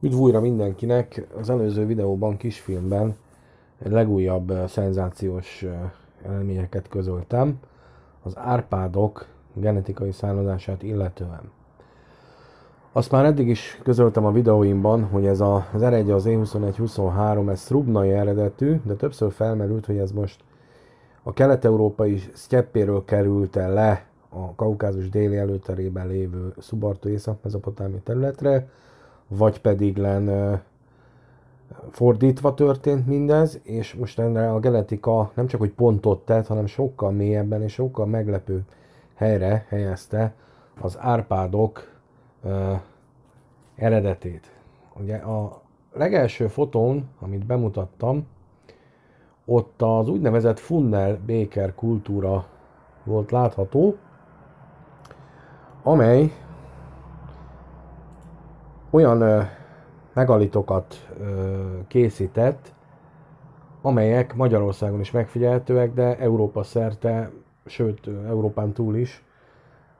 Üdv újra mindenkinek! Az előző videóban, kisfilmben legújabb eh, szenzációs elményeket eh, közöltem az árpádok genetikai származását illetően. Azt már eddig is közöltem a videóimban, hogy ez a, az eredje az E2123, ez szrubnai eredetű, de többször felmerült, hogy ez most a kelet-európai sztyeppéről került -e le a kaukázus déli előterében lévő szubartó észak-mezopotámia területre, vagy pedig len fordítva történt mindez, és most ennél a genetika nem csak hogy pontot tett, hanem sokkal mélyebben és sokkal meglepő helyre helyezte az árpádok ö, eredetét. Ugye a legelső fotón, amit bemutattam, ott az úgynevezett funnel béker kultúra volt látható, amely olyan megalitokat készített, amelyek Magyarországon is megfigyelhetőek, de Európa szerte, sőt Európán túl is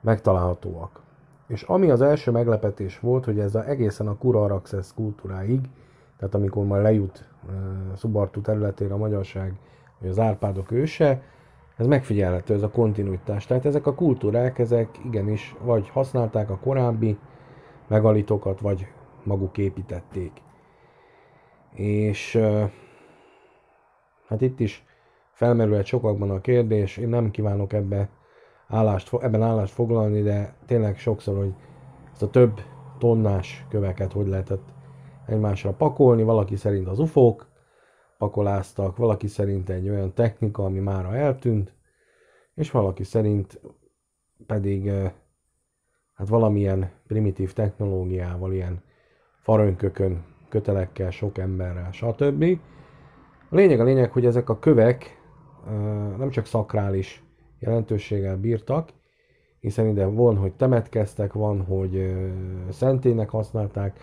megtalálhatóak. És ami az első meglepetés volt, hogy ez a, egészen a Kuraraxesz kultúráig, tehát amikor majd lejut e, Szubartu területére a magyarság, vagy az Árpádok őse, ez megfigyelhető, ez a kontinuitás. Tehát ezek a kultúrák, ezek igenis vagy használták a korábbi megalitokat, vagy maguk építették. És hát itt is felmerülhet sokakban a kérdés, én nem kívánok ebbe állást, ebben állást foglalni, de tényleg sokszor, hogy ezt a több tonnás köveket hogy lehetett egymásra pakolni, valaki szerint az ufók pakoláztak, valaki szerint egy olyan technika, ami mára eltűnt, és valaki szerint pedig hát valamilyen primitív technológiával, ilyen farönkökön, kötelekkel, sok emberrel, stb. A lényeg a lényeg, hogy ezek a kövek nem csak szakrális jelentőséggel bírtak, hiszen ide van, hogy temetkeztek, van, hogy szentének használták,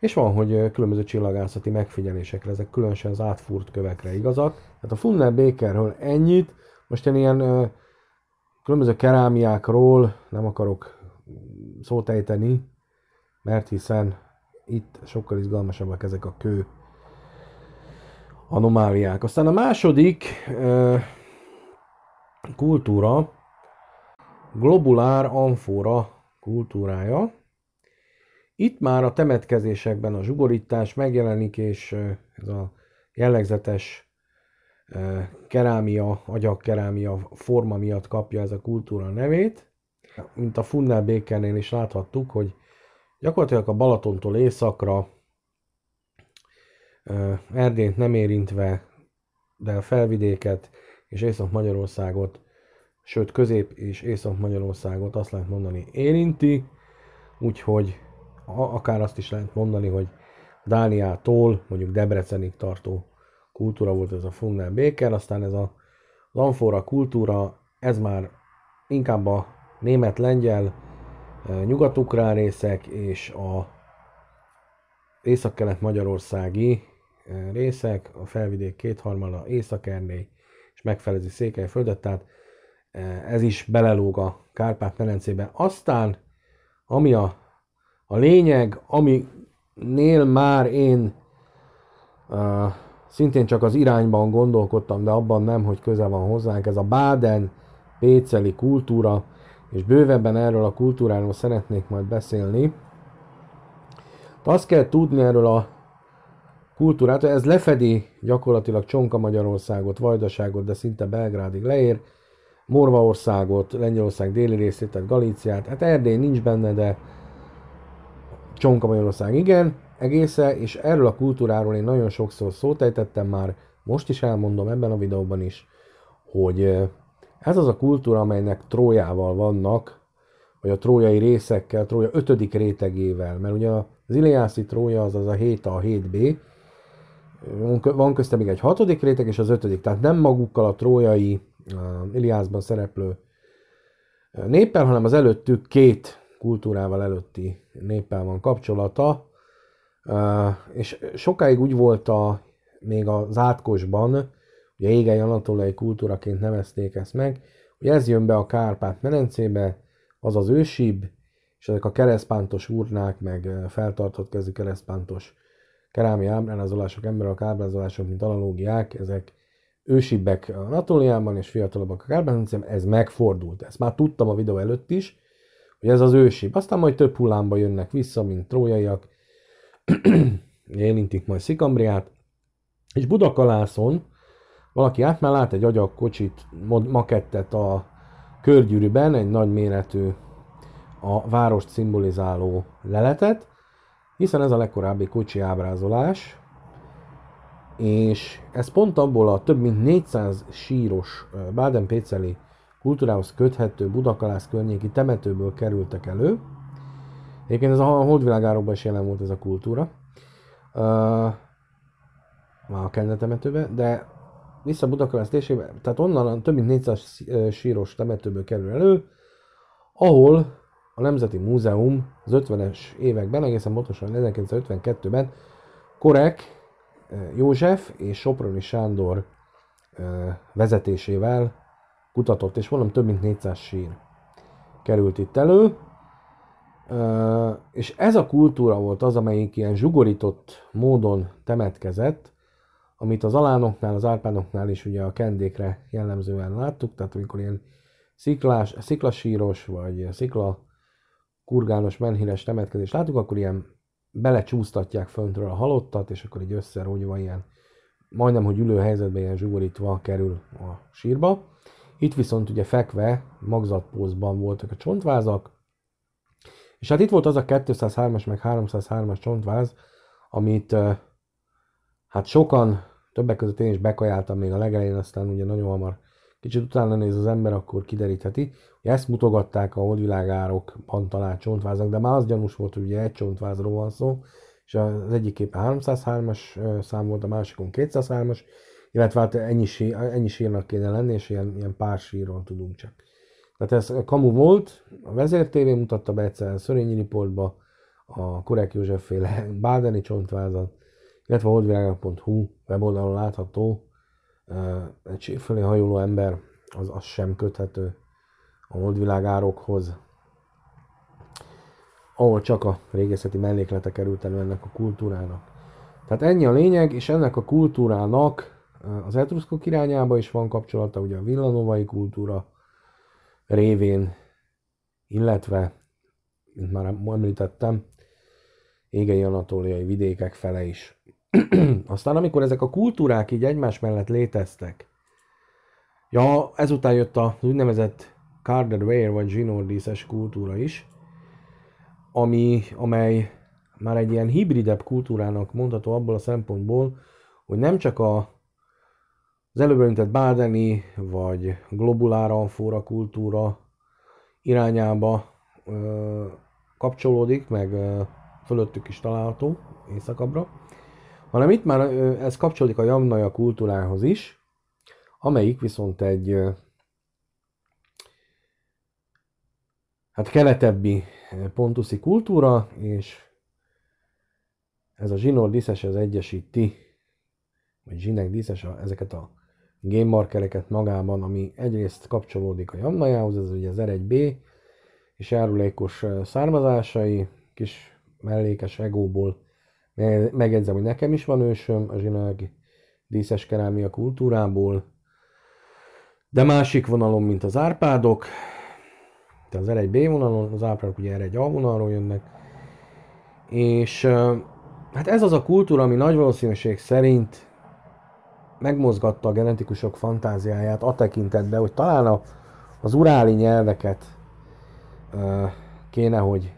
és van, hogy különböző csillagászati megfigyelésekre, ezek különösen az átfúrt kövekre igazak. Tehát a Funnel Bakerről ennyit, most én ilyen különböző kerámiákról nem akarok szót ejteni, mert hiszen itt sokkal izgalmasabbak ezek a kő anomáliák. Aztán a második kultúra, globulár amfora kultúrája. Itt már a temetkezésekben a zsugorítás megjelenik, és ez a jellegzetes kerámia, agyakkerámia forma miatt kapja ez a kultúra nevét mint a Funnel Békernél is láthattuk, hogy gyakorlatilag a Balatontól északra, Erdélyt nem érintve, de a felvidéket és Észak-Magyarországot, sőt Közép- és Észak-Magyarországot azt lehet mondani érinti, úgyhogy akár azt is lehet mondani, hogy Dániától mondjuk Debrecenig tartó kultúra volt ez a Funnel Béker, aztán ez a Lanfora kultúra, ez már inkább a német, lengyel, eh, nyugat-ukrán részek és a észak-kelet-magyarországi eh, részek, a felvidék kétharmada, Észak-Erdély és megfelezi Székelyföldet, tehát eh, ez is belelóg a Kárpát-medencébe. Aztán, ami a, a lényeg, aminél már én uh, szintén csak az irányban gondolkodtam, de abban nem, hogy köze van hozzánk, ez a Báden-Péceli kultúra, és bővebben erről a kultúráról szeretnék majd beszélni. De azt kell tudni erről a kultúrát, hogy ez lefedi gyakorlatilag Csonka Magyarországot, Vajdaságot, de szinte Belgrádig leér, Morvaországot, Lengyelország déli részét, tehát Galíciát, hát Erdély nincs benne, de Csonka Magyarország igen, egésze, és erről a kultúráról én nagyon sokszor szót ejtettem már, most is elmondom ebben a videóban is, hogy eh, ez az a kultúra, amelynek Trójával vannak, vagy a trójai részekkel, Trója ötödik rétegével, mert ugye az Iliászi Trója az az a 7A, a 7 b van közte még egy hatodik réteg és az ötödik, tehát nem magukkal a trójai Iliászban szereplő néppel, hanem az előttük két kultúrával előtti néppel van kapcsolata, és sokáig úgy volt a, még az átkosban, ugye égei anatolai kultúraként nevezték ezt meg, hogy ez jön be a Kárpát-medencébe, az az ősibb, és ezek a keresztpántos urnák, meg feltartott kezű keresztpántos kerámia ábrázolások, emberek ábrázolások, mint analógiák, ezek ősibbek Anatóliában és fiatalabbak a Kárpát-medencében, ez megfordult. Ezt már tudtam a videó előtt is, hogy ez az ősibb. Aztán majd több hullámba jönnek vissza, mint trójaiak, érintik majd Szikambriát, és Budakalászon valaki átment, lát egy agyagkocsit, makettet a körgyűrűben, egy nagy méretű a várost szimbolizáló leletet, hiszen ez a legkorábbi kocsi ábrázolás, és ez pont abból a több mint 400 síros Baden-Péceli kultúrához köthető Budakalász környéki temetőből kerültek elő. Egyébként ez a holdvilágárokban is jelen volt ez a kultúra. Uh, már a Kellene temetőben, de vissza Budakalásztésébe, tehát onnan több mint 400 síros temetőből kerül elő, ahol a Nemzeti Múzeum az 50-es években, egészen pontosan 1952-ben Korek József és Soproni Sándor vezetésével kutatott, és mondom, több mint 400 sír került itt elő, és ez a kultúra volt az, amelyik ilyen zsugorított módon temetkezett, amit az alánoknál, az árpánoknál is ugye a kendékre jellemzően láttuk, tehát amikor ilyen sziklás, sziklasíros vagy szikla kurgános menhíres temetkezést látjuk, akkor ilyen belecsúsztatják föntről a halottat, és akkor így összerogyva ilyen, majdnem, hogy ülő helyzetben ilyen zsugorítva kerül a sírba. Itt viszont ugye fekve, magzatpózban voltak a csontvázak, és hát itt volt az a 203-as meg 303-as csontváz, amit hát sokan Többek között én is bekajáltam még a legelején, aztán ugye nagyon hamar kicsit utána néz az ember, akkor kiderítheti. hogy ezt mutogatták a holdvilágárokban talált csontvázak, de már az gyanús volt, hogy ugye egy csontvázról van szó, és az egyik képen 303-as szám volt, a másikon 203-as, illetve hát ennyi, sír, ennyi sírnak kéne lenni, és ilyen, ilyen pár síron tudunk csak. Tehát ez kamu volt, a vezértévé mutatta be egyszer Szörényi riportba, a Kurek József féle Bádeni csontvázat, illetve holdvilága.hu weboldalon látható, egy sírfelé hajoló ember, az, az sem köthető a holdvilág árokhoz, ahol csak a régészeti melléklete került elő ennek a kultúrának. Tehát ennyi a lényeg, és ennek a kultúrának az etruszkok irányába is van kapcsolata, ugye a villanovai kultúra révén, illetve, mint már említettem, égei anatóliai vidékek fele is Aztán amikor ezek a kultúrák így egymás mellett léteztek, ja, ezután jött az úgynevezett Carded Ware vagy Zsinordíszes kultúra is, ami, amely már egy ilyen hibridebb kultúrának mondható abból a szempontból, hogy nem csak a, az előbb említett bádeni vagy Globulára amfóra kultúra irányába ö, kapcsolódik, meg ö, fölöttük is található északabbra, hanem itt már ez kapcsolódik a jamnaja kultúrához is, amelyik viszont egy hát keletebbi pontuszi kultúra, és ez a zsinór díszes ez egyesíti, vagy zsinek díszes ezeket a game markereket magában, ami egyrészt kapcsolódik a jamnajához, ez ugye az R1B, és járulékos származásai, kis mellékes egóból Megjegyzem, hogy nekem is van ősöm a zsinag díszes kerámia kultúrából, de másik vonalon, mint az árpádok, tehát az R1B vonalon, az árpádok ugye R1A vonalról jönnek, és hát ez az a kultúra, ami nagy valószínűség szerint megmozgatta a genetikusok fantáziáját a tekintetben, hogy talán a, az uráli nyelveket kéne, hogy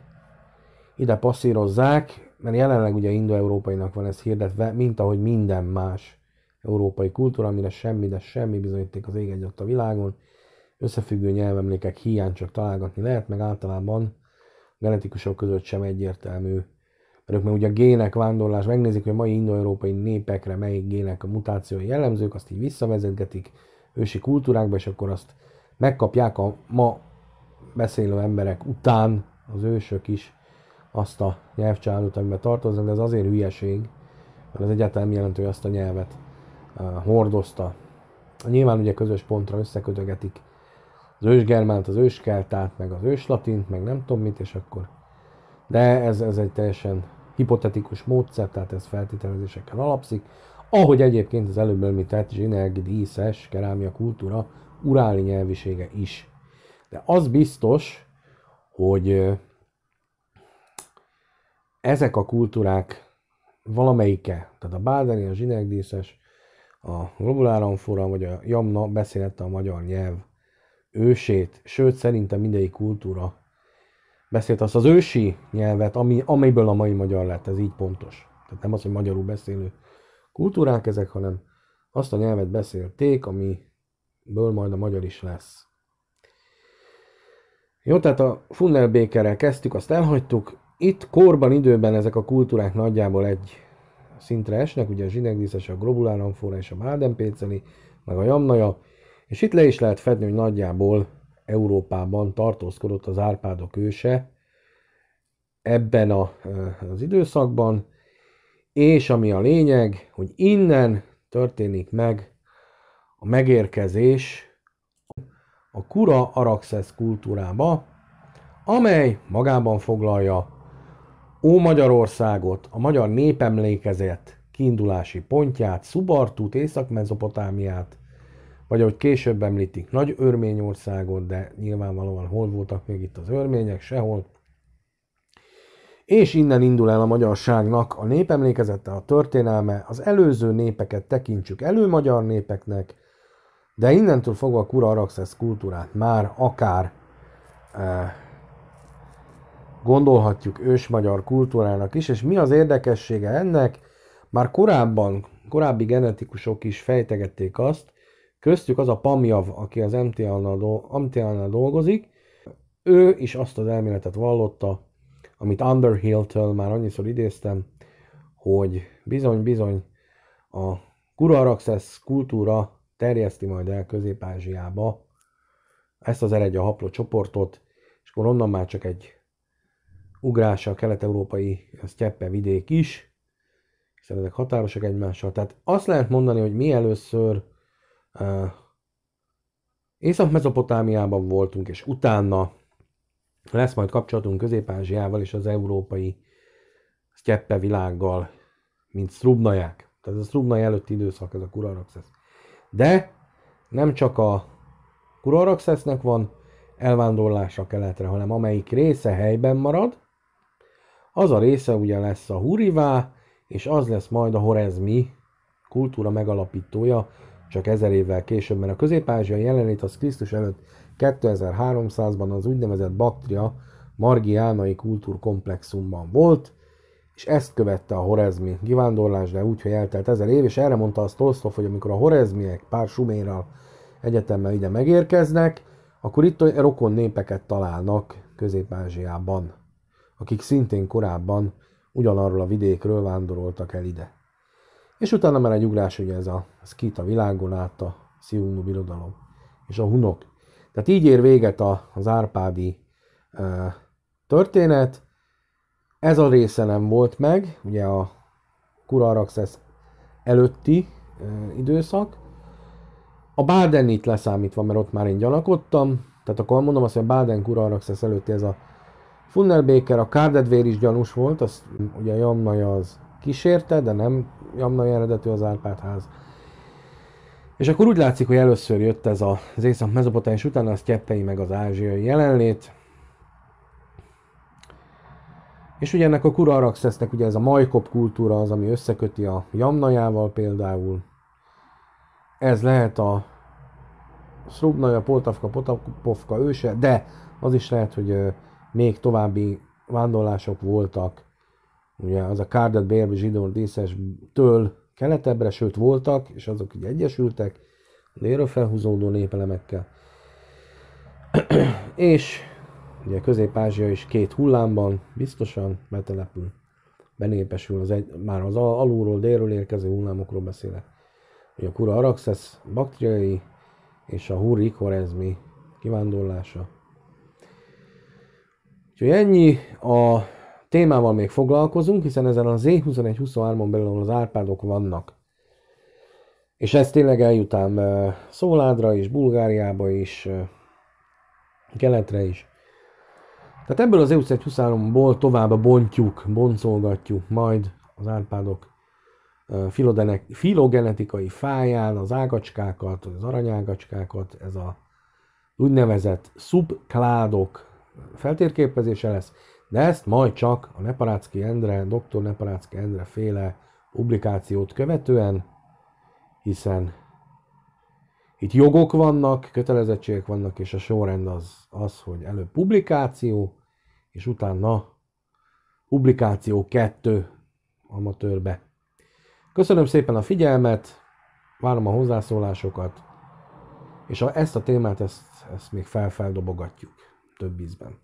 ide passzírozzák, mert jelenleg ugye indo van ez hirdetve, mint ahogy minden más európai kultúra, amire semmi, de semmi bizonyíték az ég egy a világon. Összefüggő nyelvemlékek hiány csak találgatni lehet, meg általában genetikusok között sem egyértelmű. Mert ők meg ugye a gének vándorlás, megnézik, hogy a mai indoeurópai népekre melyik gének a mutációi jellemzők, azt így visszavezetgetik ősi kultúrákba, és akkor azt megkapják a ma beszélő emberek után az ősök is azt a nyelvcsaládot, amiben tartoznak, de ez azért hülyeség, mert az egyáltalán jelentő, hogy azt a nyelvet uh, hordozta. Nyilván ugye közös pontra összekötögetik az ősgermánt, az őskeltát, meg az őslatint, meg nem tudom mit, és akkor... De ez, ez egy teljesen hipotetikus módszer, tehát ez feltételezéseken alapszik. Ahogy egyébként az előbb említett zsinelgi díszes kerámia kultúra uráli nyelvisége is. De az biztos, hogy eh, ezek a kultúrák valamelyike, tehát a Bádeni, a zsinegdíszes, a globuláramfora vagy a jamna beszélte a magyar nyelv ősét, sőt szerintem mindegyik kultúra beszélt azt az ősi nyelvet, ami, amelyből a mai magyar lett, ez így pontos. Tehát nem az, hogy magyarul beszélő kultúrák ezek, hanem azt a nyelvet beszélték, amiből majd a magyar is lesz. Jó, tehát a funnelbékerrel kezdtük, azt elhagytuk, itt korban, időben ezek a kultúrák nagyjából egy szintre esnek, ugye a zsinegdíszes, a globulán amfóra és a mádenpéceli, meg a jamnaja, és itt le is lehet fedni, hogy nagyjából Európában tartózkodott az Árpádok őse ebben a, eh, az időszakban, és ami a lényeg, hogy innen történik meg a megérkezés a Kura Araxes kultúrába, amely magában foglalja Ó Magyarországot, a magyar népemlékezet kiindulási pontját, Szubartút, Észak-Mezopotámiát, vagy ahogy később említik, Nagy Örményországot, de nyilvánvalóan hol voltak még itt az örmények, sehol. És innen indul el a magyarságnak a népemlékezete, a történelme, az előző népeket tekintsük előmagyar népeknek, de innentől fogva a Kura Araxes kultúrát már akár eh, gondolhatjuk ős magyar kultúrának is, és mi az érdekessége ennek? Már korábban, korábbi genetikusok is fejtegették azt, köztük az a Pamjav, aki az MTA-nál dolgozik, ő is azt az elméletet vallotta, amit Underhill-től már annyiszor idéztem, hogy bizony-bizony a Kuraraxes kultúra terjeszti majd el Közép-Ázsiába ezt az eredje haplo csoportot, és akkor onnan már csak egy ugrása a kelet-európai sztyeppe vidék is, hiszen ezek határosak egymással. Tehát azt lehet mondani, hogy mi először uh, Észak-Mezopotámiában voltunk, és utána lesz majd kapcsolatunk Közép-Ázsiával és az európai sztyeppe világgal, mint szrubnaják. Tehát ez a szrubnai előtti időszak, ez a kuraraxesz. De nem csak a kuraraxesznek van elvándorlása keletre, hanem amelyik része helyben marad, az a része ugye lesz a Hurivá, és az lesz majd a Horezmi kultúra megalapítója, csak ezer évvel később, mert a közép-ázsia jelenlét az Krisztus előtt 2300-ban az úgynevezett Baktria margiánai kultúrkomplexumban volt, és ezt követte a horezmi kivándorlás, de úgy, hogy eltelt ezer év, és erre mondta azt Tolstov, hogy amikor a horezmiek pár sumérral egyetemmel ide megérkeznek, akkor itt rokon népeket találnak Közép-Ázsiában akik szintén korábban ugyanarról a vidékről vándoroltak el ide. És utána már egy ugrás, hogy ez a Skita világon át a Sziunu birodalom, és a hunok. Tehát így ér véget az Árpádi történet. Ez a része nem volt meg, ugye a Kuraraxesz előtti időszak. A Bádenit leszámítva, mert ott már én gyanakodtam, tehát akkor mondom azt, hogy a Báden Kuraraxesz előtti ez a Funnel Baker, a Kárdedvér is gyanús volt, az ugye Jamnai az kísérte, de nem Jamnai eredetű az ház. És akkor úgy látszik, hogy először jött ez az észak és utána az cseppei meg az ázsiai jelenlét. És ugye ennek a kuraraxesznek ugye ez a majkop kultúra az, ami összeköti a jamnajával például. Ez lehet a Srubnaja, Poltavka, Potapovka őse, de az is lehet, hogy még további vándorlások voltak, ugye az a Kárdet Bérbi zsidó díszestől keletebbre, sőt voltak, és azok így egyesültek, délről felhúzódó népelemekkel. és ugye Közép-Ázsia is két hullámban biztosan betelepül, benépesül, az egy, már az alulról, délről érkező hullámokról beszélek. Ugye a Kura Araxes baktriai és a Hurri Korezmi kivándorlása Úgyhogy ennyi, a témával még foglalkozunk, hiszen ezen az e Z21-23-on belül az árpádok vannak. És ez tényleg eljutám Szóládra is, Bulgáriába is, Keletre is. Tehát ebből az EU-23-ból tovább bontjuk, boncolgatjuk majd az árpádok filogenetikai fáján az ágacskákat, az aranyágacskákat, ez a úgynevezett szubkládok feltérképezése lesz, de ezt majd csak a Neparácki Endre, dr. Neparácki Endre féle publikációt követően, hiszen itt jogok vannak, kötelezettségek vannak, és a sorrend az, az hogy előbb publikáció, és utána publikáció kettő amatőrbe. Köszönöm szépen a figyelmet, várom a hozzászólásokat, és a, ezt a témát, ezt, ezt még felfeldobogatjuk több ízben.